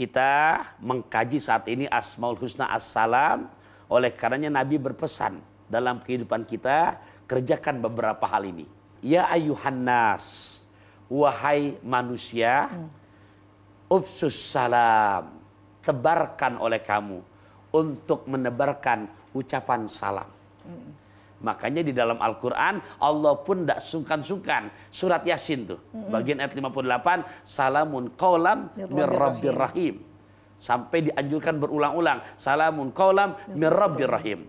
kita mengkaji saat ini Asmaul Husna Assalam. Oleh karenanya Nabi berpesan dalam kehidupan kita kerjakan beberapa hal ini. Ya ayuhan nas, wahai manusia, ufsus salam, tebarkan oleh kamu untuk menebarkan ucapan salam. Makanya di dalam Al-Quran Allah pun tidak sungkan-sungkan. Surat Yasin tuh. Mm-hmm. Bagian ayat 58. Salamun qawlam mirrabbir rahim. Sampai dianjurkan berulang-ulang. Salamun qawlam mirrabbir rahim.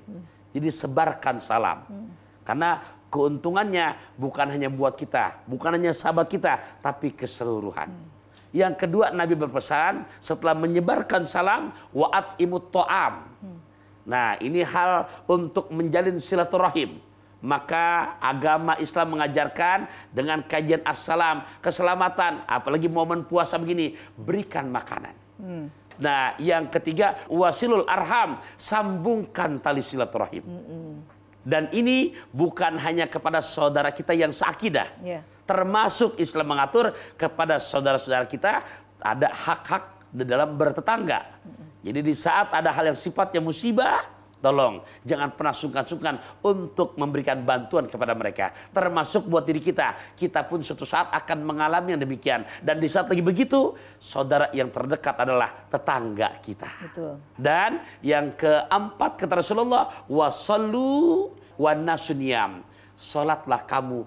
Jadi sebarkan salam. Mm. Karena keuntungannya bukan hanya buat kita. Bukan hanya sahabat kita. Tapi keseluruhan. Mm. Yang kedua Nabi berpesan setelah menyebarkan salam. Wa'at imut to'am. Mm. Nah, ini hal untuk menjalin silaturahim. Maka agama Islam mengajarkan dengan kajian assalam, keselamatan, apalagi momen puasa begini, berikan makanan. Hmm. Nah, yang ketiga wasilul arham, sambungkan tali silaturahim. Hmm. Dan ini bukan hanya kepada saudara kita yang seakidah. Yeah. Termasuk Islam mengatur kepada saudara-saudara kita ada hak-hak di dalam bertetangga. Hmm jadi di saat ada hal yang sifatnya musibah, tolong jangan pernah sungkan-sungkan untuk memberikan bantuan kepada mereka. Termasuk buat diri kita. Kita pun suatu saat akan mengalami yang demikian. Dan di saat lagi begitu, saudara yang terdekat adalah tetangga kita. Betul. Dan yang keempat kata Rasulullah, wasallu wanasuniam, Salatlah kamu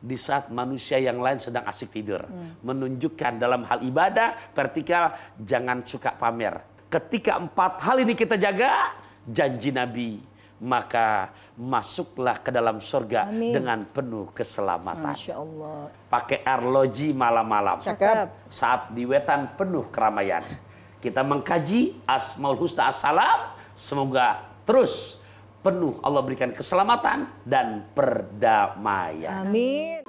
di saat manusia yang lain sedang asik tidur. Hmm. Menunjukkan dalam hal ibadah, vertikal, jangan suka pamer Ketika empat hal ini kita jaga, janji Nabi, maka masuklah ke dalam surga Amin. dengan penuh keselamatan. Masya Allah. Pakai arloji malam-malam. Saat di wetan penuh keramaian. Kita mengkaji Asmaul Husna Assalam. Semoga terus penuh Allah berikan keselamatan dan perdamaian. Amin.